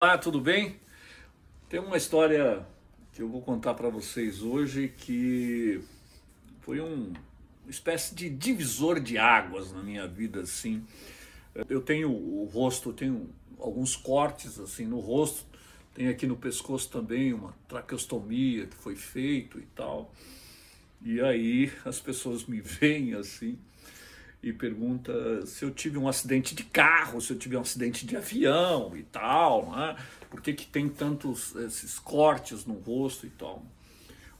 Olá, tudo bem? Tem uma história que eu vou contar para vocês hoje que foi um, uma espécie de divisor de águas na minha vida, assim. Eu tenho o rosto, eu tenho alguns cortes assim no rosto, tem aqui no pescoço também uma traqueostomia que foi feito e tal. E aí as pessoas me veem assim e pergunta se eu tive um acidente de carro, se eu tive um acidente de avião e tal, né? por que, que tem tantos esses cortes no rosto e tal.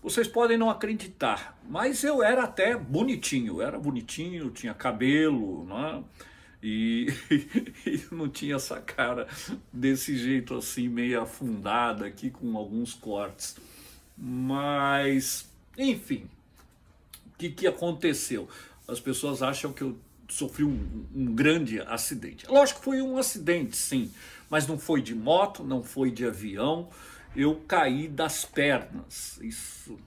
Vocês podem não acreditar, mas eu era até bonitinho, era bonitinho, tinha cabelo, né? E, e não tinha essa cara desse jeito assim, meio afundada aqui com alguns cortes. Mas, enfim, o que, que aconteceu? as pessoas acham que eu sofri um, um, grande acidente. Lógico que foi um acidente, sim, mas não foi de moto, não foi de avião. Eu caí das pernas. Isso,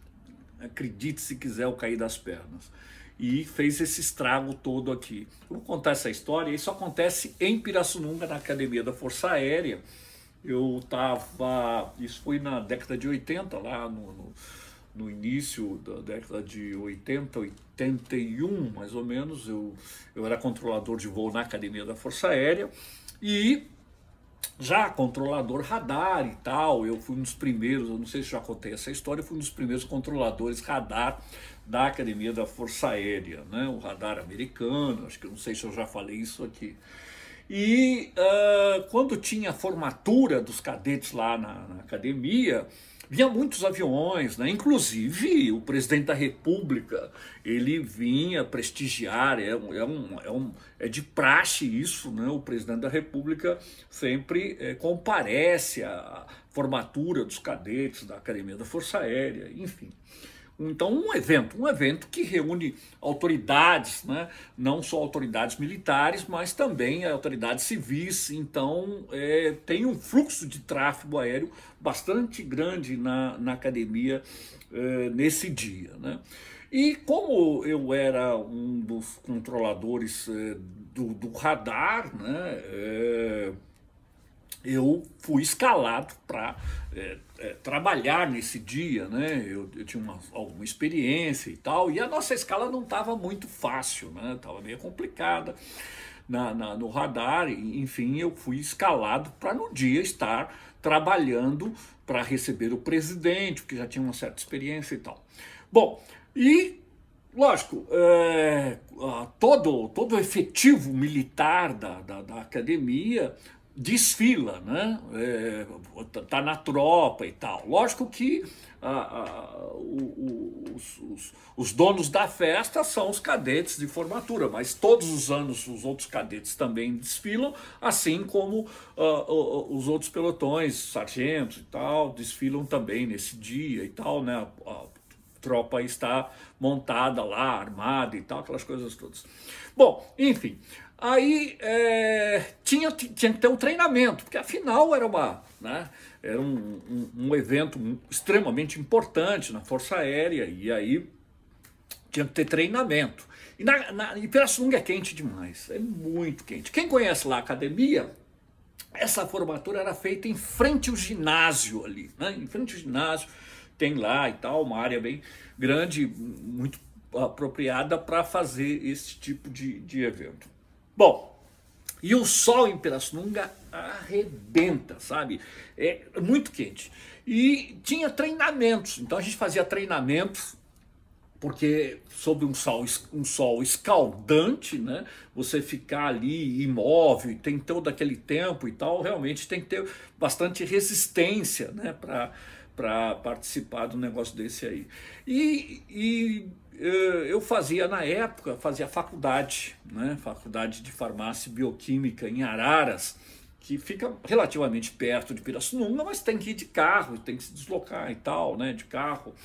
acredite se quiser, eu caí das pernas. E fez esse estrago todo aqui. Eu vou contar essa história. Isso acontece em Pirassununga, na Academia da Força Aérea. Eu estava. Isso foi na década de 80, lá no, no no início da década de 80, 81, mais ou menos, eu, eu era controlador de voo na Academia da Força Aérea e já controlador radar e tal, eu fui um dos primeiros, eu não sei se já contei essa história, eu fui um dos primeiros controladores radar da Academia da Força Aérea, né? o radar americano, acho que eu não sei se eu já falei isso aqui. E uh, quando tinha a formatura dos cadetes lá na, na academia, vinha muitos aviões, né? Inclusive o presidente da República ele vinha prestigiar, é, é, um, é, um, é de praxe isso, né? O presidente da República sempre é, comparece à formatura dos cadetes da Academia da Força Aérea, enfim. Então, um evento, um evento que reúne autoridades, né? não só autoridades militares, mas também autoridades civis. Então, é, tem um fluxo de tráfego aéreo bastante grande na, na academia é, nesse dia. Né? E como eu era um dos controladores é, do, do, radar, né? É, eu fui escalado para é, é, trabalhar nesse dia, né? Eu, eu tinha uma, alguma experiência e tal, e a nossa escala não estava muito fácil, né? Tava meio complicada na, na no radar, e, enfim, eu fui escalado para no dia estar trabalhando para receber o presidente, que já tinha uma certa experiência e tal. Bom, e Lógico, é, todo, todo o efetivo militar da, da, da, academia desfila, né? É, tá na tropa e tal. Lógico que a, a, os, os, os, donos da festa são os cadetes de formatura, mas todos os anos os outros cadetes também desfilam, assim como uh, os outros pelotões, sargentos e tal, desfilam também nesse dia e tal, né? A, a tropa está montada lá, armada e tal, aquelas coisas todas. Bom, enfim. Aí é, tinha, tinha que ter um treinamento, porque afinal era, uma, né, era um, um, um evento extremamente importante na Força Aérea, e aí tinha que ter treinamento. E, na, na, e Pirassununga é quente demais, é muito quente. Quem conhece lá a academia, essa formatura era feita em frente ao ginásio ali, né? em frente ao ginásio, tem lá e tal, uma área bem grande, muito apropriada para fazer esse tipo de, de evento. Bom, e o sol em Pirassununga arrebenta, sabe? É muito quente. E tinha treinamentos, então a gente fazia treinamentos porque sob um sol, um sol escaldante, né, você ficar ali imóvel, tem todo aquele tempo e tal, realmente tem que ter bastante resistência né, para participar do negócio desse aí. E, e eh, eu fazia na época, fazia faculdade, né? faculdade de farmácia e bioquímica em Araras, que fica relativamente perto de Pirassununga, mas tem que ir de carro, tem que se deslocar e tal, né? de carro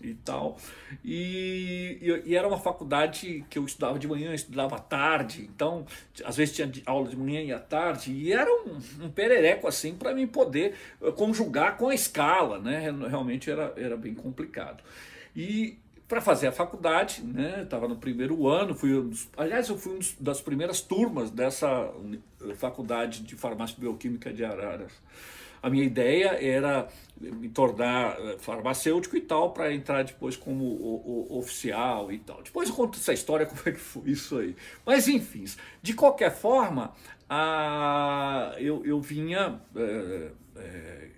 e tal. E, e, e, era uma faculdade que eu estudava de manhã, estudava à tarde, então às vezes tinha aula de manhã e à tarde, e era um, um perereco assim para mim poder eh, conjugar com a escala, né? Realmente era, era bem complicado. E para fazer a faculdade, né? Estava no primeiro ano, fui um dos, aliás eu fui uma das primeiras turmas dessa faculdade de farmácia bioquímica de Araras. A minha ideia era me tornar eh, farmacêutico e tal para entrar depois como o, o, oficial e tal. Depois eu conto essa história como é que foi isso aí. Mas enfim, de qualquer forma, a, eu, eu vinha é, é,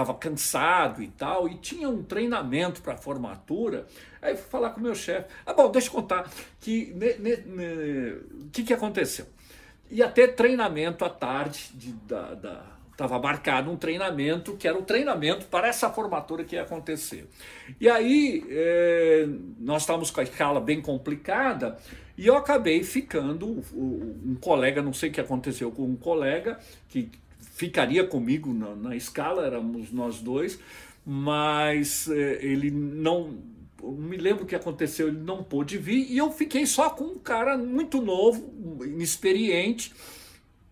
estava cansado e tal, e tinha um treinamento para formatura. Aí fui falar com o meu chefe. Ah, bom, deixa eu contar que o que, que aconteceu. e até treinamento à tarde, de, da, da, marcado um treinamento que era o um treinamento para essa formatura que ia acontecer. E aí é, nós estávamos com a escala bem complicada. E eu acabei ficando, um colega, não sei o que aconteceu com um colega, que ficaria comigo na, na escala, éramos nós dois, mas é, ele não. Me lembro o que aconteceu, ele não pôde vir e eu fiquei só com um cara muito novo, inexperiente,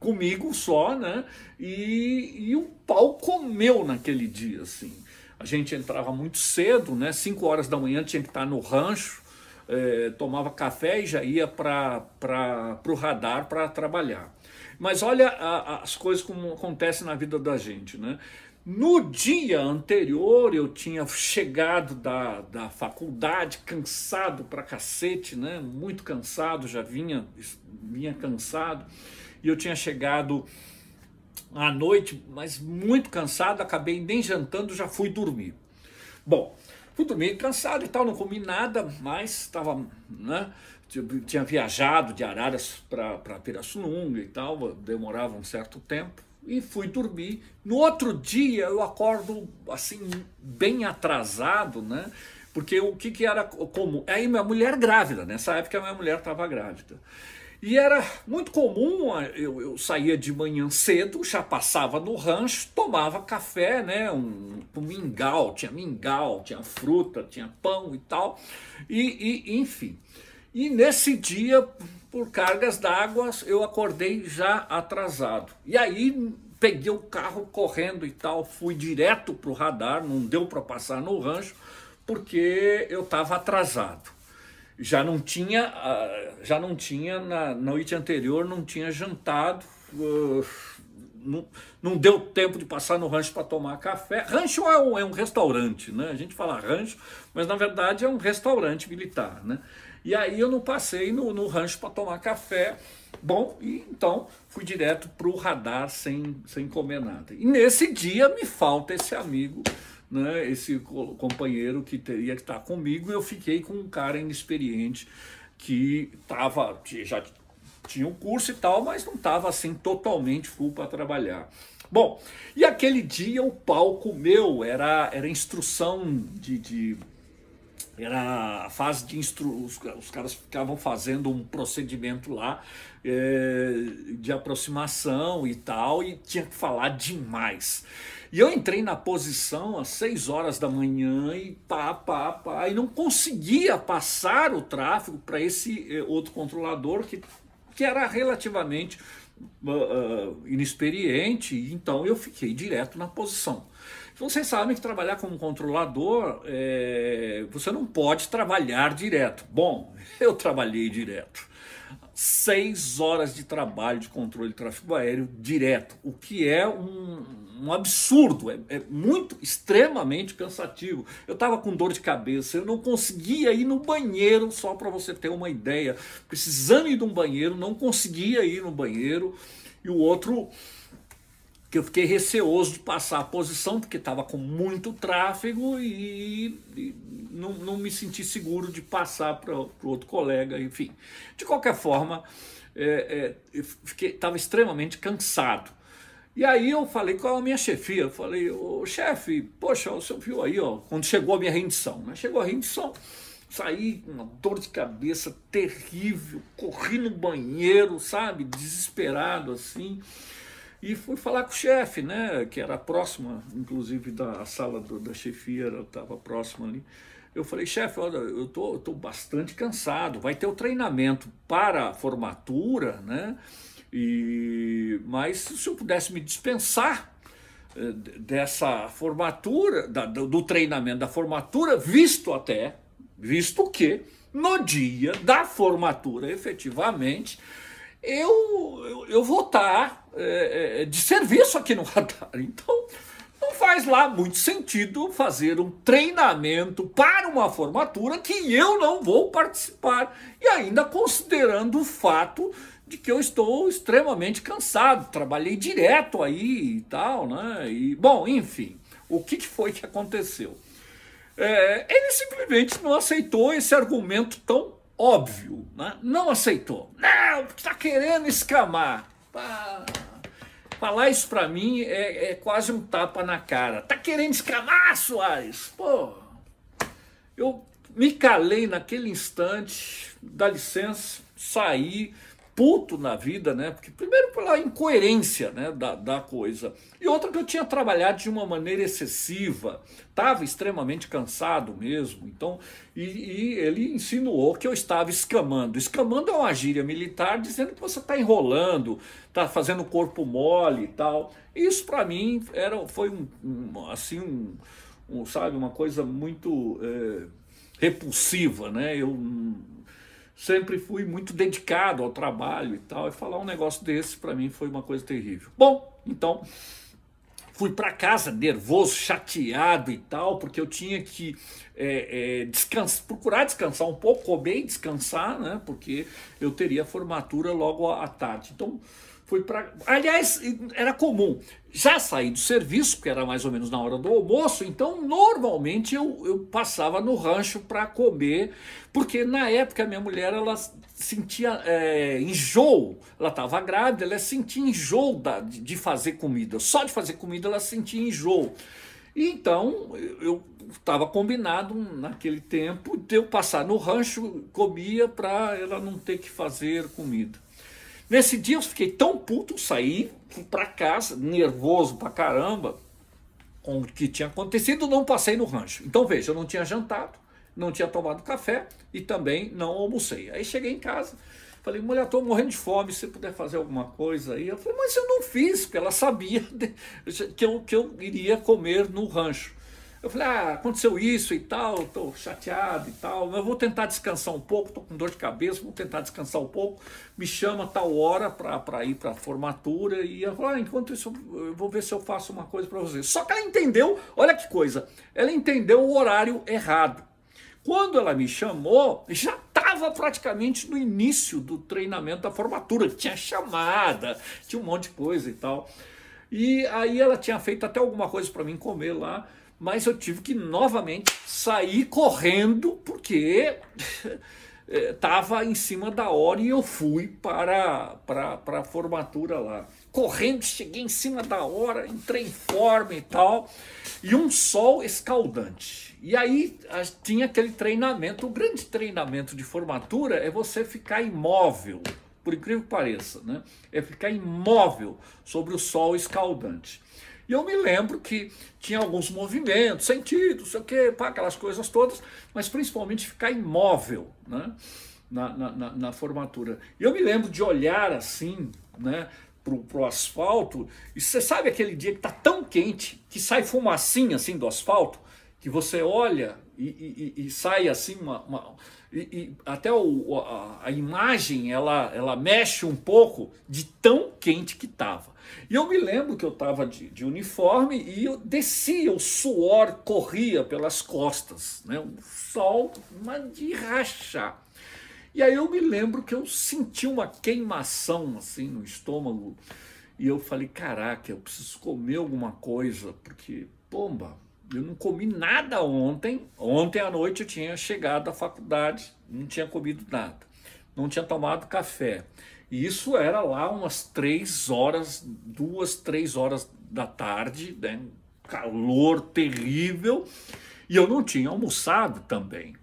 comigo só, né? E, e o pau comeu naquele dia, assim. A gente entrava muito cedo, né? 5 horas da manhã tinha que estar no rancho, é, tomava café e já ia para o radar para trabalhar. Mas olha a, as coisas como acontecem na vida da gente, né? No dia anterior eu tinha chegado da, da faculdade cansado pra cacete, né? Muito cansado, já vinha, vinha cansado. E eu tinha chegado à noite, mas muito cansado, acabei nem jantando, já fui dormir. Bom, fui dormir cansado e tal, não comi nada, mas estava, né? Tipo, tinha viajado de Araras para Pirassununga e tal, demorava um certo tempo, e fui dormir. No outro dia eu acordo assim, bem atrasado, né? Porque o que, que era comum? Aí minha mulher grávida, nessa época minha mulher estava grávida. E era muito comum, eu, eu, saía de manhã cedo, já passava no rancho, tomava café, né? Um, um mingau, tinha mingau, tinha fruta, tinha pão e tal. e, e enfim. E nesse dia, por cargas d'água, eu acordei já atrasado. E aí peguei o carro correndo e tal, fui direto para o radar, não deu para passar no rancho, porque eu estava atrasado. Já não tinha, ah, já não tinha na noite anterior, não tinha jantado. Uh, não, não deu tempo de passar no rancho para tomar café. Rancho é um, é um restaurante, né? A gente fala rancho, mas na verdade é um restaurante militar, né? E aí eu não passei no, no rancho para tomar café. Bom, e então fui direto para o radar sem, sem comer nada. E nesse dia me falta esse amigo, né, esse companheiro que teria que estar tá comigo. E eu fiquei com um cara inexperiente que tava, já tinha o um curso e tal, mas não estava assim totalmente full para trabalhar. Bom, e aquele dia o palco meu era, era instrução de, de era a fase de instru... Os, os, caras ficavam fazendo um procedimento lá é, de aproximação e tal, e tinha que falar demais. E eu entrei na posição às 6 horas da manhã e pá, pá, pá, e não conseguia passar o tráfego para esse é, outro controlador que que era relativamente uh, inexperiente, então eu fiquei direto na posição. vocês sabem que trabalhar como controlador, é, você não pode trabalhar direto. Bom, eu trabalhei direto seis horas de trabalho de controle de tráfego aéreo direto, o que é um, um absurdo, é, é, muito, extremamente cansativo. Eu estava com dor de cabeça, eu não conseguia ir no banheiro, só para você ter uma ideia. Precisando ir de um banheiro, não conseguia ir no banheiro, e o outro que eu fiquei receoso de passar a posição, porque estava com muito tráfego e, e não, não, me senti seguro de passar para outro colega, enfim. De qualquer forma, é, é, estava extremamente cansado. E aí eu falei com é a minha chefia, eu falei, ô chefe, poxa, o senhor viu aí, ó, quando chegou a minha rendição, né? Chegou a rendição, saí com uma dor de cabeça terrível, corri no banheiro, sabe, desesperado assim. E fui falar com o chefe, né, que era próxima, inclusive da sala do, da chefia, estava próxima ali. Eu falei, chefe, olha, eu tô, tô bastante cansado, vai ter o treinamento para a formatura, né? E, mas se eu pudesse me dispensar eh, dessa formatura, da, do, do treinamento da formatura, visto até, visto que no dia da formatura, efetivamente, eu, eu, eu vou estar é, é de serviço aqui no radar. Então, não faz lá muito sentido fazer um treinamento para uma formatura que eu não vou participar. E ainda considerando o fato de que eu estou extremamente cansado, trabalhei direto aí e tal, né? E, bom, enfim, o que, que foi que aconteceu? É, ele simplesmente não aceitou esse argumento tão óbvio, né? não aceitou. Não, está querendo escamar. falar isso para mim é, é, quase um tapa na cara. Tá querendo escamar, Soares? Pô, eu me calei naquele instante, dá licença, saí, puto na vida, né? Porque, primeiro, pela incoerência né? da, da coisa. E outra, que eu tinha trabalhado de uma maneira excessiva, estava extremamente cansado mesmo. Então, e, e, ele insinuou que eu estava escamando. Escamando é uma gíria militar dizendo que você está enrolando, está fazendo corpo mole e tal. Isso, para mim, era, foi um, um assim, um, um, sabe, uma coisa muito é, repulsiva, né? Eu sempre fui muito dedicado ao trabalho e tal, e falar um negócio desse para mim foi uma coisa terrível. Bom, então fui para casa nervoso, chateado e tal, porque eu tinha que é, é, procurar descansar um pouco, comer e descansar, né? Porque eu teria formatura logo à tarde. Então fui para. Aliás, era comum já saí do serviço, porque era mais ou menos na hora do almoço, então normalmente eu, eu passava no rancho para comer, porque na época minha mulher ela sentia é, enjoo, ela estava grávida, ela sentia enjoo da, de fazer comida, só de fazer comida ela sentia enjoo. Então eu estava combinado naquele tempo de eu passar no rancho, comia para ela não ter que fazer comida. Nesse dia eu fiquei tão puto, saí pra casa, nervoso pra caramba com o que tinha acontecido, não passei no rancho. Então veja, eu não tinha jantado, não tinha tomado café e também não almocei. Aí cheguei em casa, falei, mulher, estou morrendo de fome, se puder fazer alguma coisa aí. Eu falei, mas eu não fiz, porque ela sabia que eu, que eu iria comer no rancho. Eu falei, ah, aconteceu isso e tal, estou chateado e tal, mas eu vou tentar descansar um pouco, estou com dor de cabeça, vou tentar descansar um pouco, me chama tal hora para ir para formatura, e ela falou, ah, enquanto isso eu vou ver se eu faço uma coisa para você. Só que ela entendeu, olha que coisa, ela entendeu o horário errado. Quando ela me chamou, já estava praticamente no início do treinamento da formatura, tinha chamada, tinha um monte de coisa e tal. E aí ela tinha feito até alguma coisa para mim comer lá, mas eu tive que novamente sair correndo porque estava eh, em cima da hora e eu fui para, para, para a formatura lá. Correndo, cheguei em cima da hora, entrei em forma e tal, e um sol escaldante. E aí tinha aquele treinamento, o grande treinamento de formatura é você ficar imóvel, por incrível que pareça, né? É ficar imóvel sobre o sol escaldante. E eu me lembro que tinha alguns movimentos, sentidos, sei o quê, pá, aquelas coisas todas, mas principalmente ficar imóvel né, na, na, na, na formatura. E eu me lembro de olhar assim, né? Pro, pro asfalto, e você sabe aquele dia que tá tão quente que sai fumacinha assim do asfalto, que você olha e, e, e sai assim uma, uma e, até o, a, a, imagem ela ela mexe um pouco de tão quente que tava e eu me lembro que eu tava de, de, uniforme e eu descia o suor corria pelas costas né um sol mas de rachar e aí eu me lembro que eu senti uma queimação assim no estômago e eu falei caraca eu preciso comer alguma coisa porque pomba eu não comi nada ontem. Ontem à noite eu tinha chegado à faculdade, não tinha comido nada, não tinha tomado café. E isso era lá umas três horas, duas, três horas da tarde, né? calor terrível, e eu não tinha almoçado também.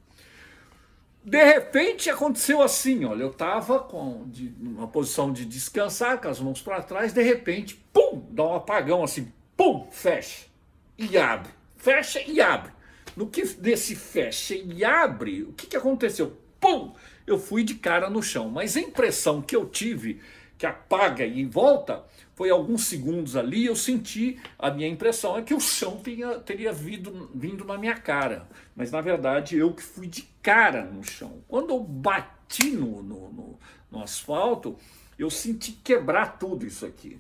De repente aconteceu assim, olha, eu estava com de, uma posição de descansar, com as mãos para trás, de repente, pum, dá um apagão assim, pum, fecha e abre fecha e abre. No que desse fecha e abre, o que, que aconteceu? Pum! Eu fui de cara no chão. Mas a impressão que eu tive, que apaga e volta, foi alguns segundos ali, eu senti, a minha impressão é que o chão tinha, teria vindo, vindo na minha cara. Mas na verdade eu que fui de cara no chão. Quando eu bati no, no, no, no asfalto, eu senti quebrar tudo isso aqui.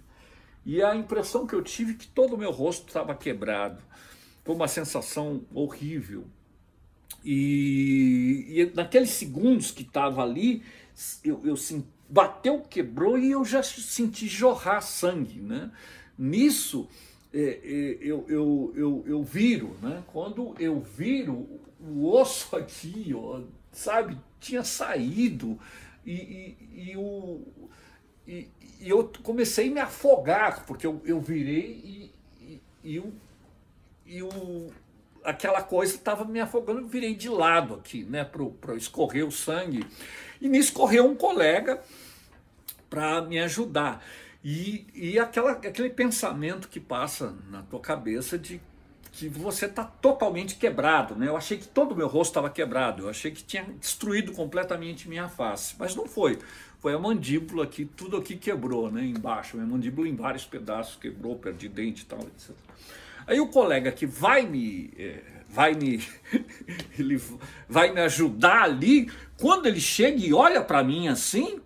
E a impressão que eu tive é que todo o meu rosto estava quebrado. Foi uma sensação horrível. E, e naqueles segundos que estava ali, eu, eu senti, bateu, quebrou e eu já senti jorrar sangue, né? Nisso é, é, eu, eu, eu, eu viro, né? Quando eu viro, o osso aqui, ó, sabe, tinha saído e, e, e o, e, e, eu comecei a me afogar, porque eu, eu virei e, e, e o e o, aquela coisa estava me afogando, eu virei de lado aqui, né, para escorrer o sangue. E me escorreu um colega para me ajudar. E, e aquela, aquele pensamento que passa na tua cabeça de que você está totalmente quebrado, né? Eu achei que todo o meu rosto estava quebrado, eu achei que tinha destruído completamente minha face, mas não foi. Foi a mandíbula aqui, tudo aqui quebrou, né? Embaixo, minha mandíbula em vários pedaços quebrou, perdi dente e tal, etc. Aí o colega que vai me. Eh, vai me. ele vai me ajudar ali, quando ele chega e olha para mim assim,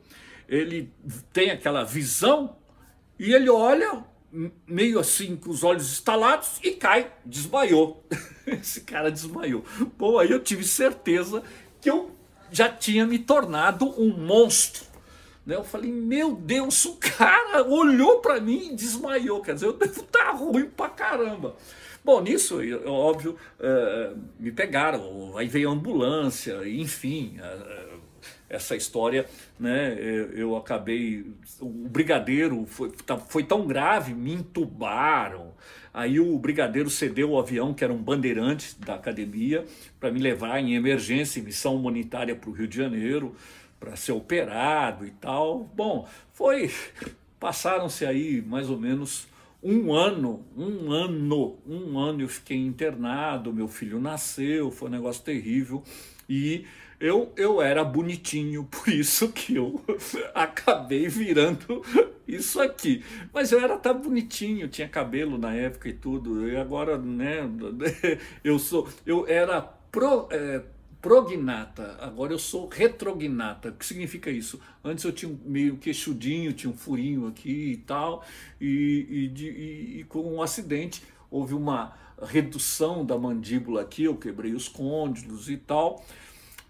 ele tem aquela visão e ele olha meio assim com os olhos estalados e cai, desmaiou. Esse cara desmaiou. Bom, aí eu tive certeza que eu já tinha me tornado um monstro. Né? Eu falei, meu Deus, o cara olhou para mim e desmaiou. Quer dizer, eu devo estar tá ruim pra caramba. Bom, nisso, eu, óbvio, é, me pegaram, aí veio a ambulância, enfim. É, é, essa história, né? Eu acabei. O brigadeiro foi, tá, foi tão grave, me entubaram. Aí o brigadeiro cedeu o avião, que era um bandeirante da academia, para me levar em emergência, em missão humanitária para o Rio de Janeiro para ser operado e tal. Bom, foi. Passaram-se aí mais ou menos um ano, um ano, um ano eu fiquei internado, meu filho nasceu, foi um negócio terrível. E eu, eu era bonitinho, por isso que eu acabei virando isso aqui. Mas eu era tá bonitinho, tinha cabelo na época e tudo. E agora, né, eu sou. Eu era pro. É, prognata, agora eu sou retrognata. O que significa isso? Antes eu tinha meio queixudinho, tinha um furinho aqui e tal, e, e, de, e, e com um acidente houve uma redução da mandíbula aqui, eu quebrei os côndilos e tal.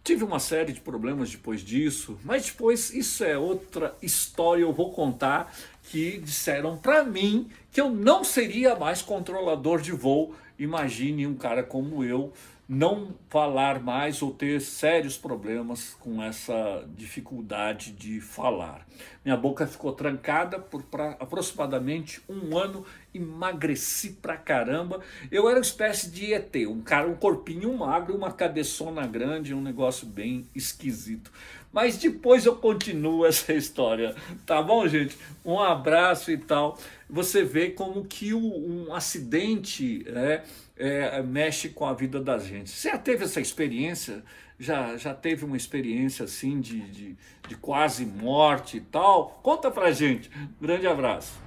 Tive uma série de problemas depois disso, mas depois isso é outra história, eu vou contar que disseram para mim que eu não seria mais controlador de voo. Imagine um cara como eu, não falar mais ou ter sérios problemas com essa dificuldade de falar. Minha boca ficou trancada por pra, aproximadamente um ano, emagreci pra caramba. Eu era uma espécie de ET, um cara, um corpinho magro, uma cabeçona grande, um negócio bem esquisito. Mas depois eu continuo essa história, tá bom, gente? Um abraço e tal. Você vê como que um acidente, é, é, mexe com a vida da gente. Você já teve essa experiência? Já, já teve uma experiência assim de, de, de quase morte e tal? Conta pra gente. Grande abraço.